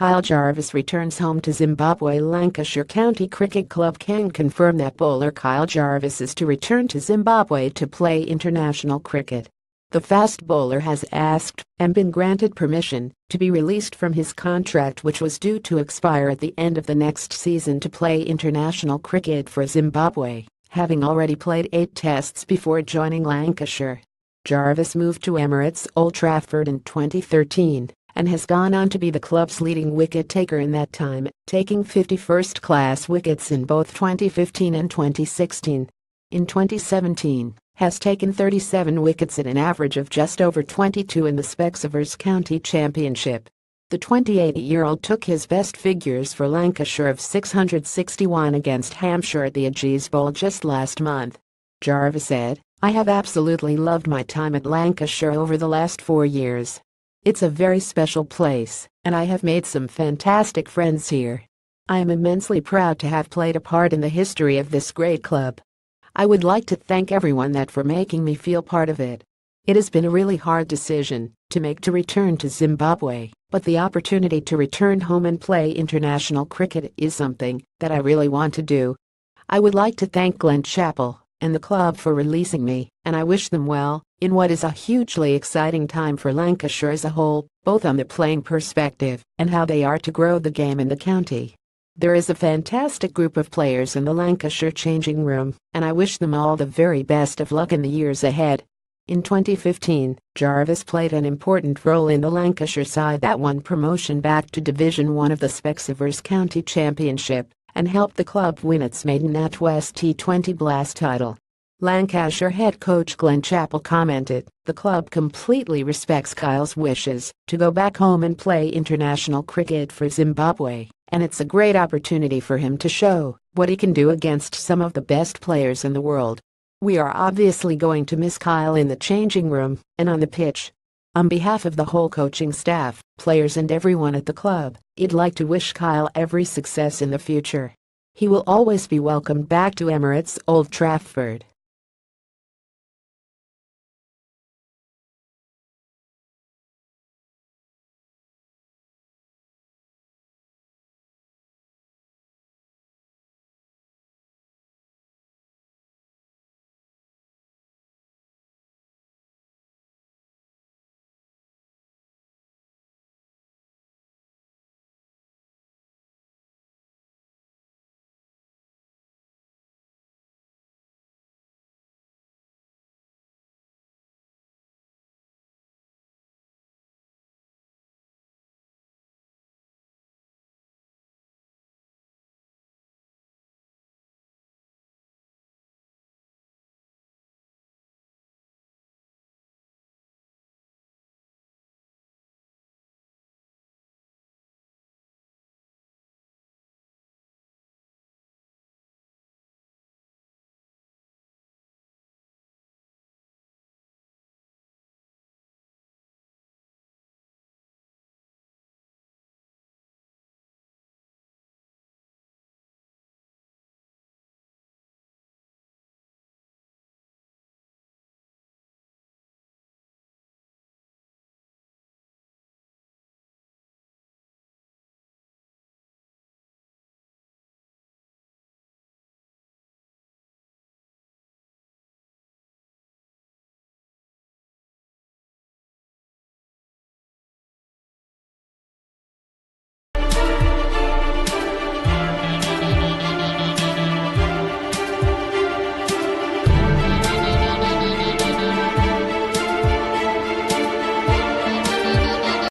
Kyle Jarvis returns home to Zimbabwe Lancashire County Cricket Club can confirm that bowler Kyle Jarvis is to return to Zimbabwe to play international cricket. The fast bowler has asked and been granted permission to be released from his contract which was due to expire at the end of the next season to play international cricket for Zimbabwe, having already played eight tests before joining Lancashire. Jarvis moved to Emirates Old Trafford in 2013 and has gone on to be the club's leading wicket taker in that time, taking 51st first class wickets in both 2015 and 2016. In 2017, has taken 37 wickets at an average of just over 22 in the Specsavers County Championship. The 28-year-old took his best figures for Lancashire of 661 against Hampshire at the Aegis Bowl just last month. Jarvis said, I have absolutely loved my time at Lancashire over the last four years. It's a very special place, and I have made some fantastic friends here. I am immensely proud to have played a part in the history of this great club. I would like to thank everyone that for making me feel part of it. It has been a really hard decision to make to return to Zimbabwe, but the opportunity to return home and play international cricket is something that I really want to do. I would like to thank Glenn Chappell and the club for releasing me, and I wish them well in what is a hugely exciting time for Lancashire as a whole, both on the playing perspective and how they are to grow the game in the county. There is a fantastic group of players in the Lancashire changing room, and I wish them all the very best of luck in the years ahead. In 2015, Jarvis played an important role in the Lancashire side that won promotion back to Division 1 of the Specsavers County Championship and helped the club win its maiden NatWest T20 Blast title. Lancashire head coach Glenn Chappell commented, the club completely respects Kyle's wishes to go back home and play international cricket for Zimbabwe, and it's a great opportunity for him to show what he can do against some of the best players in the world. We are obviously going to miss Kyle in the changing room and on the pitch. On behalf of the whole coaching staff, players and everyone at the club, I'd like to wish Kyle every success in the future. He will always be welcomed back to Emirates Old Trafford.